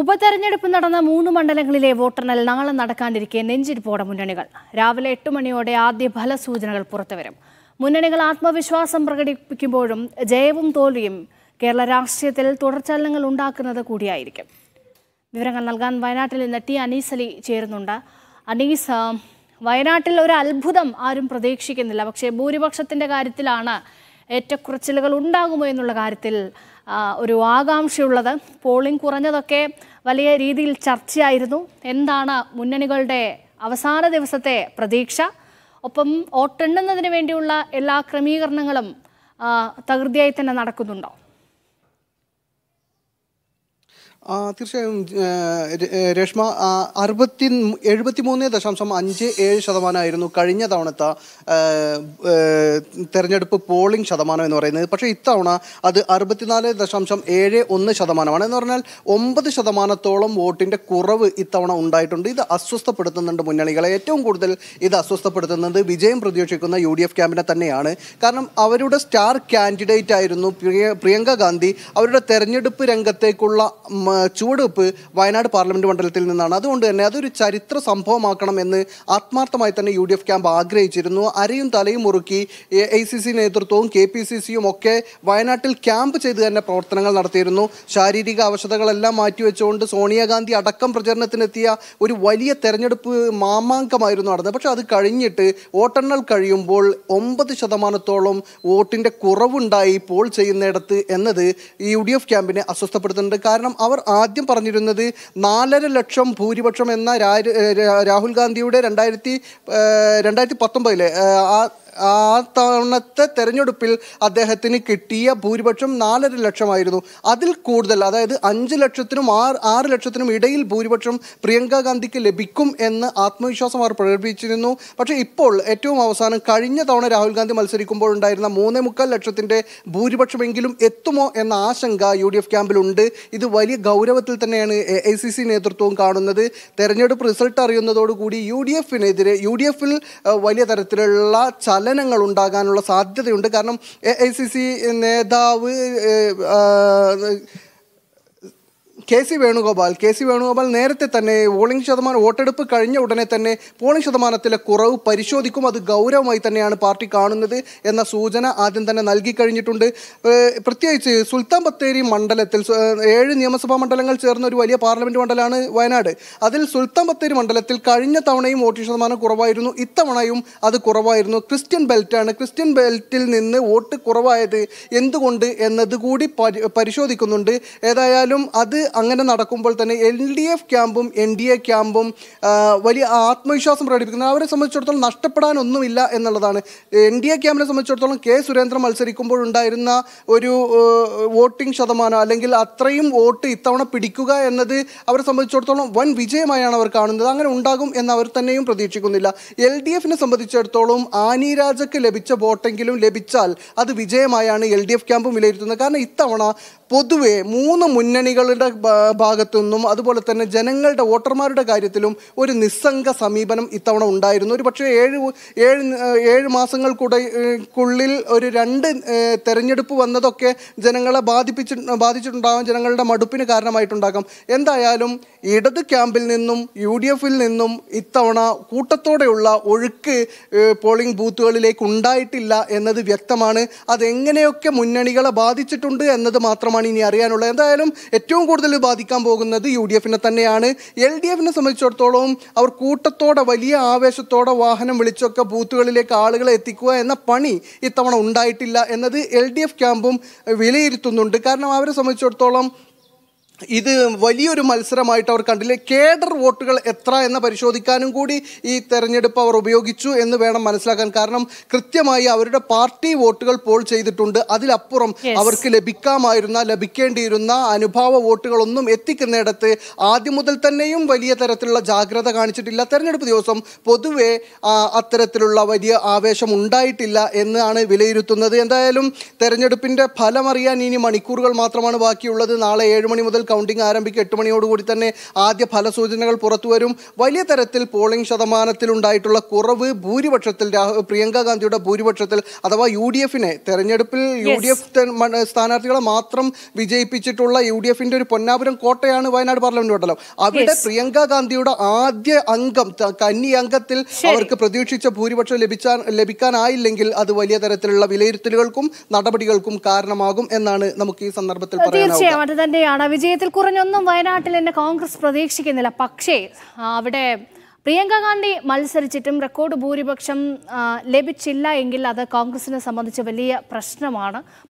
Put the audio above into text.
ഉപതെരഞ്ഞെടുപ്പ് നടന്ന മൂന്ന് മണ്ഡലങ്ങളിലെ വോട്ടെണ്ണൽ നാളെ നടക്കാനിരിക്കെ നെഞ്ചിരിപ്പോടെ മുന്നണികൾ രാവിലെ എട്ട് മണിയോടെ ആദ്യ ഫലസൂചനകൾ പുറത്തുവരും മുന്നണികൾ ആത്മവിശ്വാസം പ്രകടിപ്പിക്കുമ്പോഴും ജയവും തോൽവിയും കേരള രാഷ്ട്രീയത്തിൽ തുടർച്ചലനങ്ങൾ ഉണ്ടാക്കുന്നത് കൂടിയായിരിക്കും വിവരങ്ങൾ നൽകാൻ വയനാട്ടിൽ നിന്ന് ടി അനീസ് അലി ചേരുന്നുണ്ട് അനീസ് വയനാട്ടിൽ ഒരു അത്ഭുതം ആരും പ്രതീക്ഷിക്കുന്നില്ല പക്ഷേ ഭൂരിപക്ഷത്തിൻ്റെ കാര്യത്തിലാണ് ഏറ്റക്കുറച്ചിലുകൾ ഉണ്ടാകുമോ എന്നുള്ള കാര്യത്തിൽ ഒരു ആകാംക്ഷയുള്ളത് പോളിംഗ് കുറഞ്ഞതൊക്കെ വലിയ രീതിയിൽ ചർച്ചയായിരുന്നു എന്താണ് മുന്നണികളുടെ അവസാന ദിവസത്തെ പ്രതീക്ഷ ഒപ്പം വോട്ടെണ്ണുന്നതിന് വേണ്ടിയുള്ള എല്ലാ ക്രമീകരണങ്ങളും തകൃതിയായി തന്നെ നടക്കുന്നുണ്ടോ തീർച്ചയായും രേഷ്മ അറുപത്തി എഴുപത്തി മൂന്ന് ദശാംശം അഞ്ച് ഏഴ് ശതമാനമായിരുന്നു കഴിഞ്ഞ തവണത്തെ തെരഞ്ഞെടുപ്പ് പോളിംഗ് ശതമാനം എന്ന് പറയുന്നത് പക്ഷേ ഇത്തവണ അത് അറുപത്തിനാല് ദശാംശം ഏഴ് ഒന്ന് ശതമാനമാണ് എന്ന് പറഞ്ഞാൽ ഒമ്പത് ശതമാനത്തോളം വോട്ടിൻ്റെ കുറവ് ഇത്തവണ ഉണ്ടായിട്ടുണ്ട് ഇത് അസ്വസ്ഥപ്പെടുത്തുന്നുണ്ട് മുന്നണികളെ ഏറ്റവും കൂടുതൽ ഇത് അസ്വസ്ഥപ്പെടുത്തുന്നത് വിജയം പ്രതീക്ഷിക്കുന്ന യു ഡി എഫ് ക്യാമ്പിനെ തന്നെയാണ് കാരണം അവരുടെ സ്റ്റാർ കാൻഡിഡേറ്റ് ആയിരുന്നു പ്രിയ പ്രിയങ്ക ഗാന്ധി അവരുടെ തെരഞ്ഞെടുപ്പ് രംഗത്തേക്കുള്ള ചുവടുവെപ്പ് വയനാട് പാർലമെന്റ് മണ്ഡലത്തിൽ നിന്നാണ് അതുകൊണ്ട് തന്നെ അതൊരു ചരിത്ര സംഭവമാക്കണം എന്ന് ആത്മാർത്ഥമായി തന്നെ യു ഡി എഫ് ക്യാമ്പ് ആഗ്രഹിച്ചിരുന്നു അരയും തലയും മുറുക്കി എ സി സി നേതൃത്വവും കെ പി സി സിയും ഒക്കെ വയനാട്ടിൽ ക്യാമ്പ് ചെയ്ത് തന്നെ പ്രവർത്തനങ്ങൾ നടത്തിയിരുന്നു ശാരീരിക അവശതകളെല്ലാം മാറ്റിവെച്ചുകൊണ്ട് സോണിയാഗാന്ധി അടക്കം പ്രചരണത്തിനെത്തിയ ഒരു വലിയ തെരഞ്ഞെടുപ്പ് മാമാങ്കമായിരുന്നു നടന്നത് പക്ഷെ അത് കഴിഞ്ഞിട്ട് വോട്ടെണ്ണൽ കഴിയുമ്പോൾ ഒമ്പത് ശതമാനത്തോളം വോട്ടിൻ്റെ കുറവുണ്ടായി പോൾ ചെയ്യുന്നിടത്ത് എന്നത് ഈ യു ഡി എഫ് ക്യാമ്പിനെ അസ്വസ്ഥപ്പെടുത്തുന്നുണ്ട് കാരണം അവർ ആദ്യം പറഞ്ഞിരുന്നത് നാലര ലക്ഷം ഭൂരിപക്ഷം എന്ന രാഹുൽ ഗാന്ധിയുടെ രണ്ടായിരത്തി രണ്ടായിരത്തി പത്തൊമ്പതിലെ ആ ആ തവണത്തെ തെരഞ്ഞെടുപ്പിൽ അദ്ദേഹത്തിന് കിട്ടിയ ഭൂരിപക്ഷം നാലര ലക്ഷമായിരുന്നു അതിൽ കൂടുതൽ അതായത് അഞ്ച് ലക്ഷത്തിനും ആറ് ആറ് ലക്ഷത്തിനും ഇടയിൽ ഭൂരിപക്ഷം പ്രിയങ്ക ഗാന്ധിക്ക് ലഭിക്കും എന്ന് ആത്മവിശ്വാസം അവർ പ്രകടിപ്പിച്ചിരുന്നു പക്ഷേ ഇപ്പോൾ ഏറ്റവും അവസാനം കഴിഞ്ഞ തവണ രാഹുൽ ഗാന്ധി മത്സരിക്കുമ്പോൾ ഉണ്ടായിരുന്ന മൂന്നേ മുക്കാൽ ലക്ഷത്തിൻ്റെ ഭൂരിപക്ഷമെങ്കിലും എത്തുമോ എന്ന ആശങ്ക യു ഡി എഫ് ക്യാമ്പിലുണ്ട് ഇത് വലിയ ഗൗരവത്തിൽ തന്നെയാണ് എ ഐ സി സി നേതൃത്വവും കാണുന്നത് തെരഞ്ഞെടുപ്പ് റിസൾട്ട് അറിയുന്നതോടുകൂടി യു ഡി എഫിനെതിരെ യു ഡി എഫിൽ വലിയ തരത്തിലുള്ള ചല ചലനങ്ങൾ ഉണ്ടാകാനുള്ള സാധ്യതയുണ്ട് കാരണം എ ഐ സി സി നേതാവ് K C Venugopal K C Venugopal നേരത്തെ തന്നെ പോളിംഗ് ശതമാനം വോട്ടെടുപ്പ് കഴിഞ്ഞ ഉടനെ തന്നെ പോളിംഗ് ശതമാനത്തിലെ കുറവ് പരിശോധിക്കും അത് ഗൗരവമായി തന്നെയാണ് പാർട്ടി കാണുന്നത് എന്ന സൂചന ആദ്യം തന്നെ നൽകി കഴിഞ്ഞിട്ടുണ്ട് പ്രത്യേകിച്ച് സുൽത്താൻ ബത്തേരി മണ്ഡലത്തിൽ ഏഴ് നിയമസഭാ മണ്ഡലങ്ങൾ ചേർന്ന ഒരു വലിയ പാർലമെൻറ്റ് മണ്ഡലമാണ് വയനാട് അതിൽ സുൽത്താൻ ബത്തേരി മണ്ഡലത്തിൽ കഴിഞ്ഞ തവണയും വോട്ട് ശതമാനം കുറവായിരുന്നു ഇത്തവണയും അത് കുറവായിരുന്നു ക്രിസ്ത്യൻ ബെൽറ്റാണ് ക്രിസ്ത്യൻ ബെൽറ്റിൽ നിന്ന് വോട്ട് കുറവായത് എന്തുകൊണ്ട് എന്നതുകൂടി പരിശോധിക്കുന്നുണ്ട് ഏതായാലും അത് അങ്ങനെ നടക്കുമ്പോൾ തന്നെ എൽ ഡി എഫ് ക്യാമ്പും എൻ ഡി എ ക്യാമ്പും വലിയ ആത്മവിശ്വാസം പ്രകടിപ്പിക്കുന്നത് അവരെ സംബന്ധിച്ചിടത്തോളം നഷ്ടപ്പെടാനൊന്നുമില്ല എന്നുള്ളതാണ് എൻ ഡി എ ക്യാമ്പിനെ സംബന്ധിച്ചിടത്തോളം കെ സുരേന്ദ്രൻ മത്സരിക്കുമ്പോൾ ഉണ്ടായിരുന്ന ഒരു വോട്ടിംഗ് ശതമാനം അല്ലെങ്കിൽ അത്രയും വോട്ട് ഇത്തവണ പിടിക്കുക എന്നത് അവരെ സംബന്ധിച്ചിടത്തോളം വൻ വിജയമായാണ് അവർ കാണുന്നത് അങ്ങനെ ഉണ്ടാകും എന്ന് അവർ തന്നെയും പ്രതീക്ഷിക്കുന്നില്ല എൽ ഡി എഫിനെ സംബന്ധിച്ചിടത്തോളം ആനി രാജക്ക് ലഭിച്ച വോട്ടെങ്കിലും ലഭിച്ചാൽ അത് വിജയമായാണ് എൽ ഡി എഫ് ക്യാമ്പും വിലയിരുത്തുന്നത് കാരണം ഇത്തവണ പൊതുവെ മൂന്ന് മുന്നണികളുടെ ഭാഗത്തുനിന്നും അതുപോലെ തന്നെ ജനങ്ങളുടെ വോട്ടർമാരുടെ കാര്യത്തിലും ഒരു നിസ്സംഗ സമീപനം ഇത്തവണ ഉണ്ടായിരുന്നു ഒരു പക്ഷേ ഏഴ് ഏഴ് ഏഴ് മാസങ്ങൾക്കുള്ളിൽ ഒരു രണ്ട് തെരഞ്ഞെടുപ്പ് വന്നതൊക്കെ ജനങ്ങളെ ബാധിപ്പിച്ച് ബാധിച്ചിട്ടുണ്ടാകും ജനങ്ങളുടെ മടുപ്പിന് കാരണമായിട്ടുണ്ടാകാം എന്തായാലും ഇടത് ക്യാമ്പിൽ നിന്നും യു ഡി എഫിൽ നിന്നും ഇത്തവണ കൂട്ടത്തോടെയുള്ള ഒഴുക്ക് പോളിംഗ് ബൂത്തുകളിലേക്ക് ഉണ്ടായിട്ടില്ല എന്നത് വ്യക്തമാണ് അതെങ്ങനെയൊക്കെ മുന്നണികളെ ബാധിച്ചിട്ടുണ്ട് എന്നത് മാത്രമാണ് ഇനി അറിയാനുള്ളത് എന്തായാലും ഏറ്റവും കൂടുതൽ കൂടുതൽ ബാധിക്കാൻ പോകുന്നത് യു ഡി എഫിനെ തന്നെയാണ് എൽ ഡി എഫിനെ സംബന്ധിച്ചിടത്തോളം അവർ കൂട്ടത്തോടെ വലിയ ആവേശത്തോടെ വാഹനം വിളിച്ചൊക്കെ ബൂത്തുകളിലേക്ക് ആളുകളെ എത്തിക്കുക എന്ന പണി ഇത്തവണ ഉണ്ടായിട്ടില്ല എന്നത് എൽ ഡി എഫ് ക്യാമ്പും വിലയിരുത്തുന്നുണ്ട് കാരണം അവരെ സംബന്ധിച്ചിടത്തോളം ഇത് വലിയൊരു മത്സരമായിട്ട് അവർ കണ്ടില്ലേ കേഡർ വോട്ടുകൾ എത്ര എന്ന് പരിശോധിക്കാനും കൂടി ഈ തെരഞ്ഞെടുപ്പ് അവർ ഉപയോഗിച്ചു എന്ന് വേണം മനസ്സിലാക്കാൻ കാരണം കൃത്യമായി അവരുടെ പാർട്ടി വോട്ടുകൾ പോൾ ചെയ്തിട്ടുണ്ട് അതിലപ്പുറം അവർക്ക് ലഭിക്കാമായിരുന്ന ലഭിക്കേണ്ടിയിരുന്ന അനുഭാവ വോട്ടുകളൊന്നും എത്തിക്കുന്നിടത്ത് ആദ്യം മുതൽ തന്നെയും വലിയ തരത്തിലുള്ള ജാഗ്രത കാണിച്ചിട്ടില്ല തെരഞ്ഞെടുപ്പ് ദിവസം പൊതുവെ അത്തരത്തിലുള്ള വലിയ ആവേശം ഉണ്ടായിട്ടില്ല എന്നാണ് വിലയിരുത്തുന്നത് എന്തായാലും തെരഞ്ഞെടുപ്പിൻ്റെ ഫലമറിയാൻ ഇനി മണിക്കൂറുകൾ മാത്രമാണ് ബാക്കിയുള്ളത് നാളെ ഏഴ് മണി മുതൽ കൗണ്ടിങ് ആരംഭിക്കും എട്ട് മണിയോടുകൂടി തന്നെ ആദ്യ ഫലസൂചനകൾ വരും വലിയ തരത്തിൽ പോളിംഗ് ശതമാനത്തിൽ ഉണ്ടായിട്ടുള്ള കുറവ് ഭൂരിപക്ഷത്തിൽ പ്രിയങ്ക ഗാന്ധിയുടെ ഭൂരിപക്ഷത്തിൽ അഥവാ യു ഡി എഫിനെ തെരഞ്ഞെടുപ്പിൽ യു ഡി എഫ് സ്ഥാനാർത്ഥികളെ മാത്രം വിജയിപ്പിച്ചിട്ടുള്ള യു ഡി എഫിന്റെ ഒരു പൊന്നാപുരം കോട്ടയാണ് വയനാട് പാർലമെന്റ് മണ്ഡലം അവിടെ പ്രിയങ്ക ഗാന്ധിയുടെ ആദ്യ അംഗം കന്നി അംഗത്തിൽ അവർക്ക് പ്രതീക്ഷിച്ച ഭൂരിപക്ഷം ലഭിച്ചാൽ ലഭിക്കാനായില്ലെങ്കിൽ അത് വലിയ തരത്തിലുള്ള വിലയിരുത്തലുകൾക്കും നടപടികൾക്കും കാരണമാകും എന്നാണ് നമുക്ക് ഈ സന്ദർഭത്തിൽ പറയാൻ തന്നെയാണ് വിജയ വിജയത്തിൽ കുറഞ്ഞൊന്നും വയനാട്ടിൽ തന്നെ കോൺഗ്രസ് പ്രതീക്ഷിക്കുന്നില്ല പക്ഷേ അവിടെ പ്രിയങ്ക ഗാന്ധി മത്സരിച്ചിട്ടും റെക്കോർഡ് ഭൂരിപക്ഷം ലഭിച്ചില്ല എങ്കിൽ അത് കോൺഗ്രസിനെ സംബന്ധിച്ച് വലിയ പ്രശ്നമാണ്